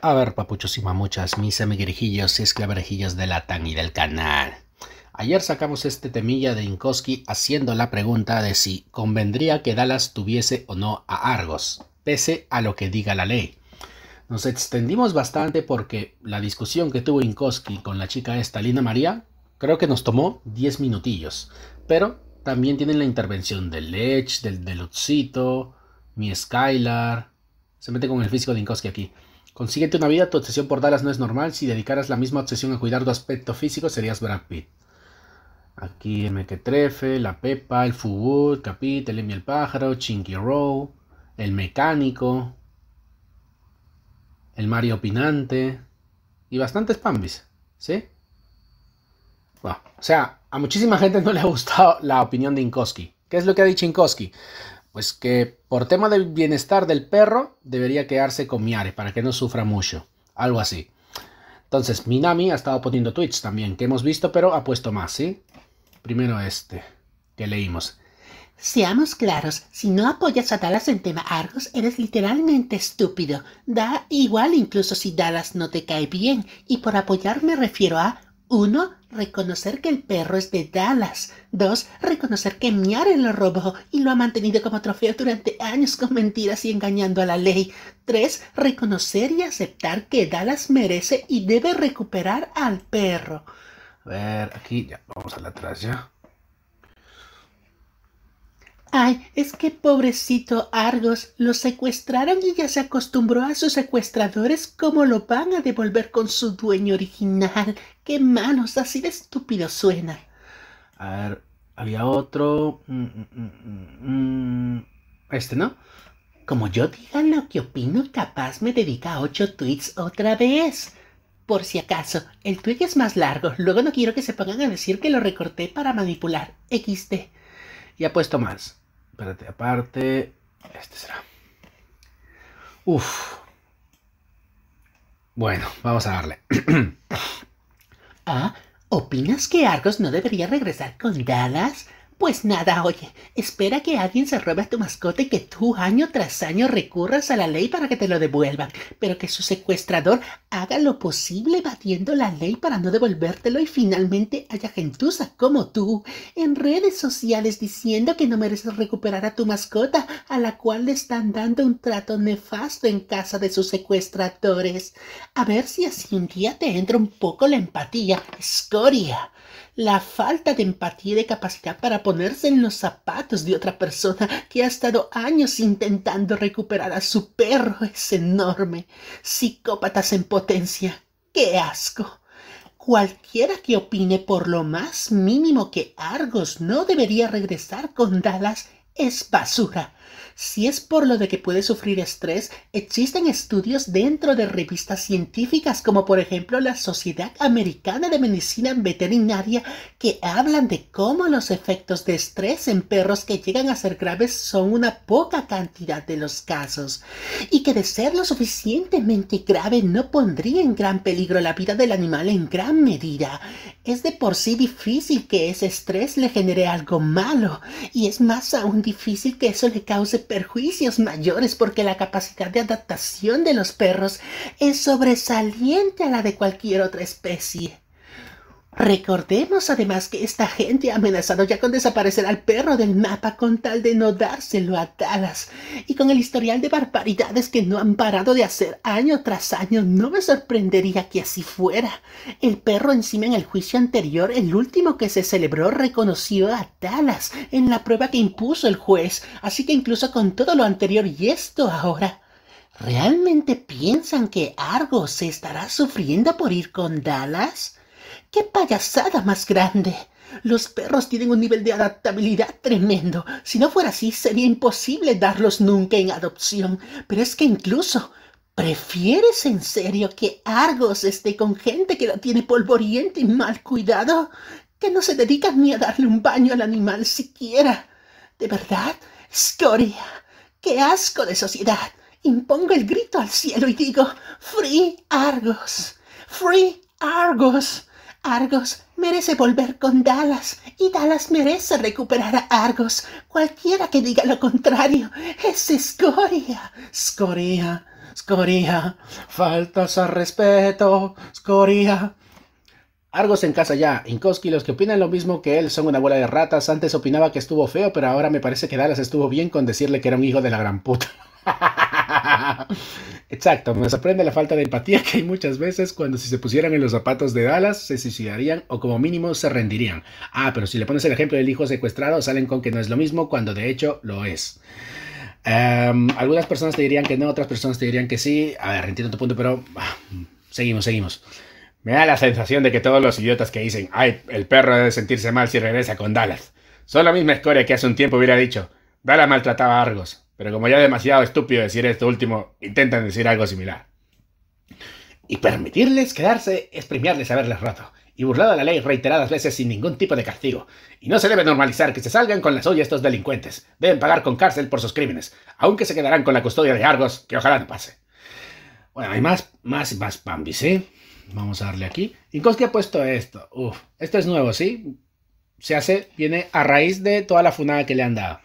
A ver, papuchos y mamuchas, mis amiguerijillos y esclaverejillos de TAN y del canal. Ayer sacamos este temilla de Inkoski haciendo la pregunta de si convendría que Dallas tuviese o no a Argos, pese a lo que diga la ley. Nos extendimos bastante porque la discusión que tuvo Inkoski con la chica esta, Lina María, creo que nos tomó 10 minutillos. Pero también tienen la intervención del Lech, del Deluxito, mi Skylar. Se mete con el físico de Inkoski aquí. Consiguiente una vida, tu obsesión por Dallas no es normal. Si dedicaras la misma obsesión a cuidar tu aspecto físico, serías Brad Pitt. Aquí el Trefe, la Pepa, el Fugut, Capit, el Emi el Pájaro, Chinky Row, el Mecánico, el Mario Opinante y bastantes pambis, ¿sí? o sea, a muchísima gente no le ha gustado la opinión de Inkoski. ¿Qué es lo que ha dicho Inkoski? pues que por tema del bienestar del perro debería quedarse con Miare para que no sufra mucho, algo así. Entonces, Minami ha estado poniendo tweets también, que hemos visto, pero ha puesto más, ¿sí? Primero este, que leímos. Seamos claros, si no apoyas a Dallas en tema Argos, eres literalmente estúpido. Da igual incluso si Dallas no te cae bien, y por apoyar me refiero a uno. Reconocer que el perro es de Dallas. 2. Reconocer que Miare lo robó y lo ha mantenido como trofeo durante años con mentiras y engañando a la ley. 3. Reconocer y aceptar que Dallas merece y debe recuperar al perro. A ver, aquí ya, vamos a la atrás Ay, es que pobrecito Argos, lo secuestraron y ya se acostumbró a sus secuestradores como lo van a devolver con su dueño original. Qué manos! así de estúpido suena. A ver, había otro... Mm, mm, mm, este, ¿no? Como yo diga lo que opino, capaz me dedica a ocho tweets otra vez. Por si acaso, el tweet es más largo, luego no quiero que se pongan a decir que lo recorté para manipular. XT y apuesto más. Espérate, aparte. Este será. Uf. Bueno, vamos a darle. ah, ¿opinas que Argos no debería regresar con dadas? Pues nada, oye, espera que alguien se robe a tu mascota y que tú año tras año recurras a la ley para que te lo devuelvan, pero que su secuestrador haga lo posible batiendo la ley para no devolvértelo y finalmente haya gentuza como tú en redes sociales diciendo que no mereces recuperar a tu mascota a la cual le están dando un trato nefasto en casa de sus secuestradores. A ver si así un día te entra un poco la empatía, escoria la falta de empatía y de capacidad para ponerse en los zapatos de otra persona que ha estado años intentando recuperar a su perro es enorme. Psicópatas en potencia. ¡Qué asco! Cualquiera que opine por lo más mínimo que Argos no debería regresar con Dallas es basura. Si es por lo de que puede sufrir estrés, existen estudios dentro de revistas científicas como por ejemplo la Sociedad Americana de Medicina Veterinaria que hablan de cómo los efectos de estrés en perros que llegan a ser graves son una poca cantidad de los casos y que de ser lo suficientemente grave no pondría en gran peligro la vida del animal en gran medida. Es de por sí difícil que ese estrés le genere algo malo y es más aún difícil que eso le cause perjuicios mayores porque la capacidad de adaptación de los perros es sobresaliente a la de cualquier otra especie. Recordemos además que esta gente ha amenazado ya con desaparecer al perro del mapa con tal de no dárselo a Dallas. Y con el historial de barbaridades que no han parado de hacer año tras año, no me sorprendería que así fuera. El perro encima en el juicio anterior, el último que se celebró, reconoció a Dallas en la prueba que impuso el juez. Así que incluso con todo lo anterior y esto ahora... ¿Realmente piensan que Argo se estará sufriendo por ir con Dallas? ¡Qué payasada más grande! Los perros tienen un nivel de adaptabilidad tremendo. Si no fuera así, sería imposible darlos nunca en adopción. Pero es que incluso, ¿prefieres en serio que Argos esté con gente que lo tiene polvoriento y mal cuidado? Que no se dedican ni a darle un baño al animal siquiera. De verdad, escoria. ¡Qué asco de sociedad! Impongo el grito al cielo y digo, ¡Free Argos! ¡Free Argos! Argos merece volver con Dallas y Dallas merece recuperar a Argos. Cualquiera que diga lo contrario es escoria. Escoria, escoria, faltas al respeto, escoria. Argos en casa ya. Inkoski, los que opinan lo mismo que él son una bola de ratas. Antes opinaba que estuvo feo, pero ahora me parece que Dallas estuvo bien con decirle que era un hijo de la gran puta. Exacto, me sorprende la falta de empatía que hay muchas veces cuando si se pusieran en los zapatos de Dallas se suicidarían o como mínimo se rendirían. Ah, pero si le pones el ejemplo del hijo secuestrado salen con que no es lo mismo cuando de hecho lo es. Em, algunas personas te dirían que no, otras personas te dirían que sí. A ver, entiendo tu punto, pero ah, seguimos, seguimos. Me da la sensación de que todos los idiotas que dicen, ay, el perro debe sentirse mal si regresa con Dallas, son la misma escoria que hace un tiempo hubiera dicho, Dallas maltrataba a Argos, pero como ya es demasiado estúpido decir esto último, intentan decir algo similar. Y permitirles quedarse es premiarles haberles rato. y burlado a la ley reiteradas veces sin ningún tipo de castigo. Y no se debe normalizar que se salgan con la suya estos delincuentes. Deben pagar con cárcel por sus crímenes, aunque se quedarán con la custodia de Argos, que ojalá no pase. Bueno, hay más, más, más, pambis, ¿eh? Vamos a darle aquí. ¿Y qué ha puesto esto. Uf, esto es nuevo, ¿sí? Se hace, viene a raíz de toda la funada que le han dado.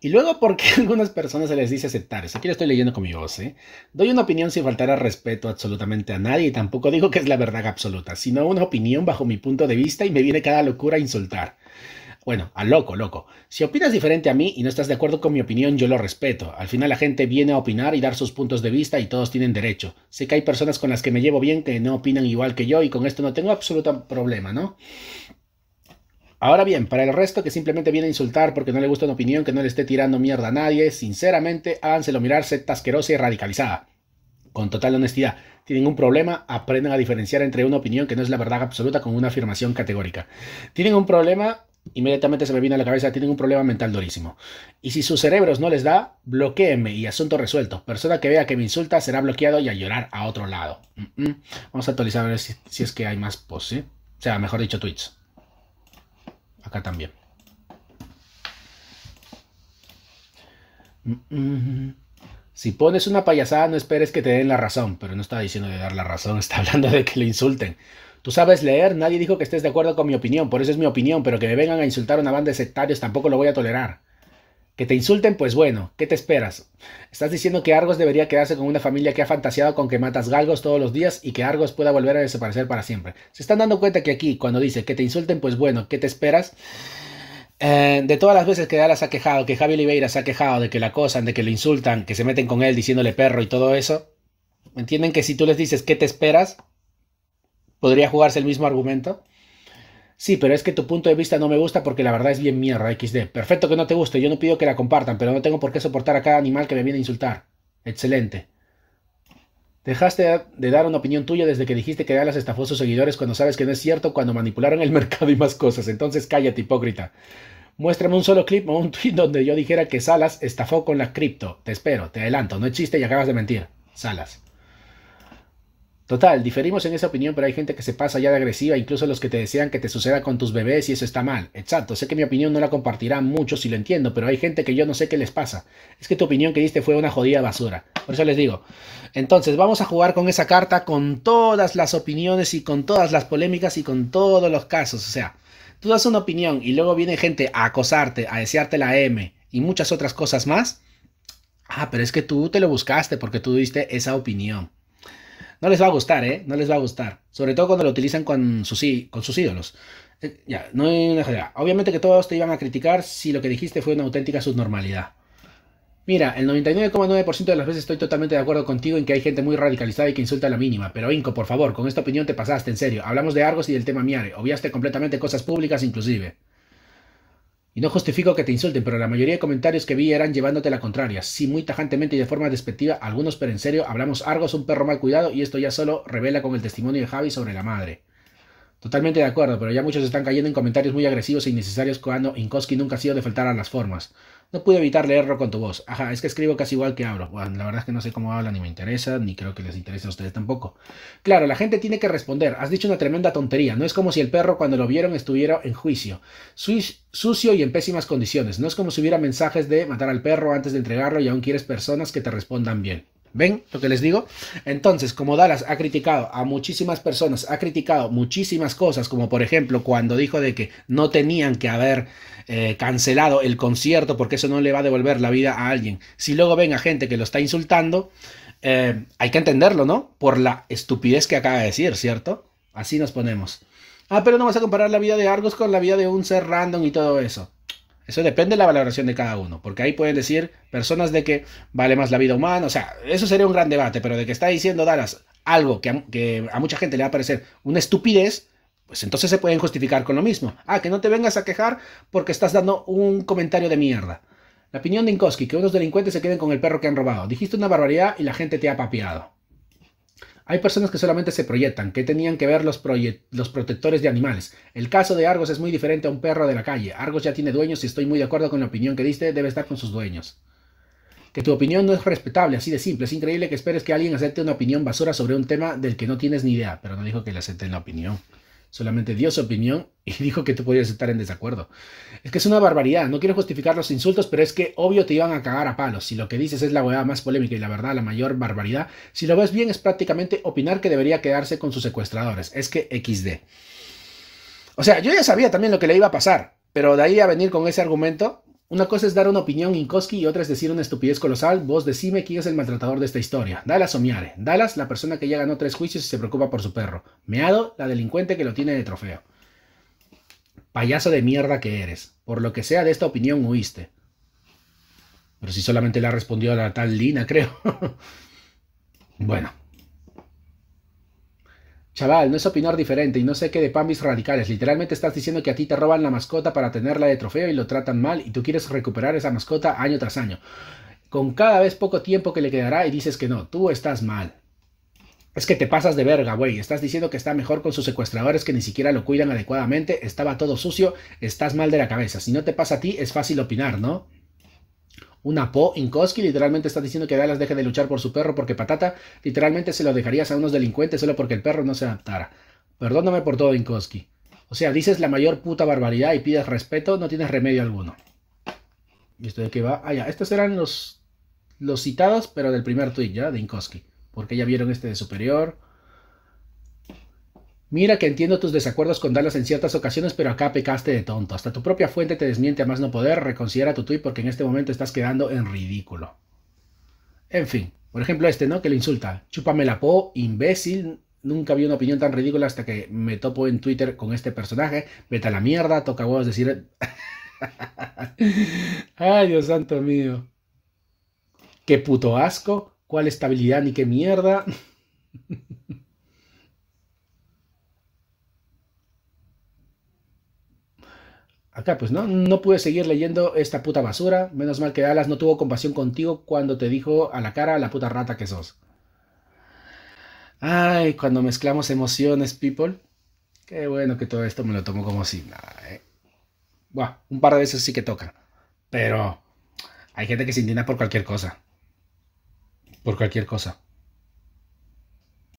Y luego, porque algunas personas se les dice aceptar? aquí lo estoy leyendo con mi voz, ¿eh? Doy una opinión sin faltar a respeto absolutamente a nadie y tampoco digo que es la verdad absoluta, sino una opinión bajo mi punto de vista y me viene cada locura a insultar. Bueno, a loco, loco. Si opinas diferente a mí y no estás de acuerdo con mi opinión, yo lo respeto. Al final la gente viene a opinar y dar sus puntos de vista y todos tienen derecho. Sé que hay personas con las que me llevo bien que no opinan igual que yo y con esto no tengo absoluto problema, ¿no? Ahora bien, para el resto que simplemente viene a insultar porque no le gusta una opinión que no le esté tirando mierda a nadie, sinceramente háganselo mirarse tasquerosa y radicalizada. Con total honestidad, tienen un problema, aprendan a diferenciar entre una opinión que no es la verdad absoluta con una afirmación categórica. Tienen un problema, inmediatamente se me viene a la cabeza, tienen un problema mental durísimo. Y si sus cerebros no les da, bloqueenme y asunto resuelto. Persona que vea que me insulta será bloqueado y a llorar a otro lado. Vamos a actualizar a ver si, es que hay más pose O sea, mejor dicho, tweets. Acá también. si pones una payasada, no esperes que te den la razón, pero no está diciendo de dar la razón, está hablando de que le insulten. Tú sabes leer, nadie dijo que estés de acuerdo con mi opinión, por eso es mi opinión, pero que me vengan a insultar a una banda de sectarios tampoco lo voy a tolerar. Que te insulten, pues bueno, ¿qué te esperas? Estás diciendo que Argos debería quedarse con una familia que ha fantaseado con que matas galgos todos los días y que Argos pueda volver a desaparecer para siempre. ¿Se están dando cuenta que aquí, cuando dice que te insulten, pues bueno, ¿qué te esperas? Eh, de todas las veces que Dallas ha quejado, que Javi Oliveira se ha quejado de que la acosan, de que le insultan, que se meten con él diciéndole perro y todo eso, entienden que si tú les dices qué te esperas, podría jugarse el mismo argumento. Sí, pero es que tu punto de vista no me gusta porque la verdad es bien mierda, XD. Perfecto que no te guste, yo no pido que la compartan, pero no tengo por qué soportar a cada animal que me viene a insultar. Excelente. Dejaste de dar una opinión tuya desde que dijiste que Dallas estafó a sus seguidores cuando sabes que no es cierto, cuando manipularon el mercado y más cosas. Entonces cállate, hipócrita. Muéstrame un solo clip o un tweet donde yo dijera que Salas estafó con la cripto. Te espero, te adelanto, no existe chiste y acabas de mentir. Salas. Total, diferimos en esa opinión, pero hay gente que se pasa ya de agresiva, incluso los que te desean que te suceda con tus bebés y eso está mal. Exacto, sé que mi opinión no la compartirán mucho, si lo entiendo, pero hay gente que yo no sé qué les pasa. Es que tu opinión que diste fue una jodida basura. Por eso les digo. Entonces, vamos a jugar con esa carta con todas las opiniones y con todas las polémicas y con todos los casos. O sea, tú das una opinión y luego viene gente a acosarte, a desearte la M y muchas otras cosas más. Ah, pero es que tú te lo buscaste porque tú diste esa opinión. No les va a gustar, ¿eh? No les va a gustar. Sobre todo cuando lo utilizan con sus, con sus ídolos. Eh, ya, no hay una Obviamente que todos te iban a criticar si lo que dijiste fue una auténtica subnormalidad. Mira, el 99,9% de las veces estoy totalmente de acuerdo contigo en que hay gente muy radicalizada y que insulta a la mínima. Pero Inco, por favor, con esta opinión te pasaste, en serio. Hablamos de Argos y del tema Miare. Obviaste completamente cosas públicas inclusive. Y no justifico que te insulten, pero la mayoría de comentarios que vi eran llevándote la contraria. Sí, muy tajantemente y de forma despectiva, algunos, pero en serio, hablamos Argos, un perro mal cuidado, y esto ya solo revela con el testimonio de Javi sobre la madre. Totalmente de acuerdo, pero ya muchos están cayendo en comentarios muy agresivos e innecesarios cuando Inkoski nunca ha sido de faltar a las formas. No pude evitar leerlo con tu voz. Ajá, es que escribo casi igual que hablo. Bueno, la verdad es que no sé cómo habla, ni me interesa, ni creo que les interese a ustedes tampoco. Claro, la gente tiene que responder. Has dicho una tremenda tontería. No es como si el perro cuando lo vieron estuviera en juicio. sucio y en pésimas condiciones. No es como si hubiera mensajes de matar al perro antes de entregarlo y aún quieres personas que te respondan bien. ¿Ven lo que les digo? Entonces, como Dallas ha criticado a muchísimas personas, ha criticado muchísimas cosas, como por ejemplo cuando dijo de que no tenían que haber eh, cancelado el concierto porque eso no le va a devolver la vida a alguien. Si luego ven a gente que lo está insultando, eh, hay que entenderlo, ¿no? Por la estupidez que acaba de decir, ¿cierto? Así nos ponemos. Ah, pero no vas a comparar la vida de Argos con la vida de un ser random y todo eso. Eso depende de la valoración de cada uno, porque ahí pueden decir personas de que vale más la vida humana, o sea, eso sería un gran debate, pero de que está diciendo Dallas algo que a, mucha gente le va a parecer una estupidez, pues entonces se pueden justificar con lo mismo. Ah, que no te vengas a quejar porque estás dando un comentario de mierda. La opinión de Inkoski, que unos delincuentes se queden con el perro que han robado. Dijiste una barbaridad y la gente te ha papeado. Hay personas que solamente se proyectan, que tenían que ver los, los protectores de animales. El caso de Argos es muy diferente a un perro de la calle. Argos ya tiene dueños y estoy muy de acuerdo con la opinión que diste, debe estar con sus dueños. Que tu opinión no es respetable, así de simple. Es increíble que esperes que alguien acepte una opinión basura sobre un tema del que no tienes ni idea, pero no dijo que le acepten la opinión solamente dio su opinión y dijo que tú podías estar en desacuerdo. Es que es una barbaridad, no quiero justificar los insultos, pero es que obvio te iban a cagar a palos. Si lo que dices es la hueá más polémica y la verdad la mayor barbaridad, si lo ves bien es prácticamente opinar que debería quedarse con sus secuestradores. Es que XD. O sea, yo ya sabía también lo que le iba a pasar, pero de ahí a venir con ese argumento, una cosa es dar una opinión Inkoski y otra es decir una estupidez colosal. Vos decime quién es el maltratador de esta historia. Dalas o Miare. Dallas, la persona que ya ganó tres juicios y se preocupa por su perro. Meado, la delincuente que lo tiene de trofeo. Payaso de mierda que eres. Por lo que sea de esta opinión huiste. Pero si solamente la respondió a la tal Lina, creo. bueno. Chaval, no es opinar diferente y no sé qué de pambis radicales. Literalmente estás diciendo que a ti te roban la mascota para tenerla de trofeo y lo tratan mal y tú quieres recuperar esa mascota año tras año. Con cada vez poco tiempo que le quedará y dices que no, tú estás mal. Es que te pasas de verga, güey. Estás diciendo que está mejor con sus secuestradores que ni siquiera lo cuidan adecuadamente, estaba todo sucio, estás mal de la cabeza. Si no te pasa a ti, es fácil opinar, ¿no? una Po Inkoski literalmente está diciendo que Dallas deje de luchar por su perro porque patata, literalmente se lo dejarías a unos delincuentes solo porque el perro no se adaptara. Perdóname por todo, Inkoski. O sea, dices la mayor puta barbaridad y pides respeto, no tienes remedio alguno. ¿Y esto de qué va? Ah, ya, estos eran los, los citados, pero del primer tweet ya, de Inkoski. Porque ya vieron este de superior, Mira que entiendo tus desacuerdos con Dallas en ciertas ocasiones, pero acá pecaste de tonto. Hasta tu propia fuente te desmiente a más no poder. Reconsidera tu tweet porque en este momento estás quedando en ridículo. En fin, por ejemplo este, ¿no? Que le insulta. Chúpame la po, imbécil. Nunca vi una opinión tan ridícula hasta que me topo en Twitter con este personaje. Vete a la mierda, toca huevos decir... Ay, Dios santo mío. Qué puto asco. ¿Cuál estabilidad ni qué mierda? Acá pues no, no pude seguir leyendo esta puta basura. Menos mal que Alas no tuvo compasión contigo cuando te dijo a la cara la puta rata que sos. Ay, cuando mezclamos emociones, people. Qué bueno que todo esto me lo tomo como si nada, eh. Buah, un par de veces sí que toca. Pero hay gente que se indigna por cualquier cosa. Por cualquier cosa.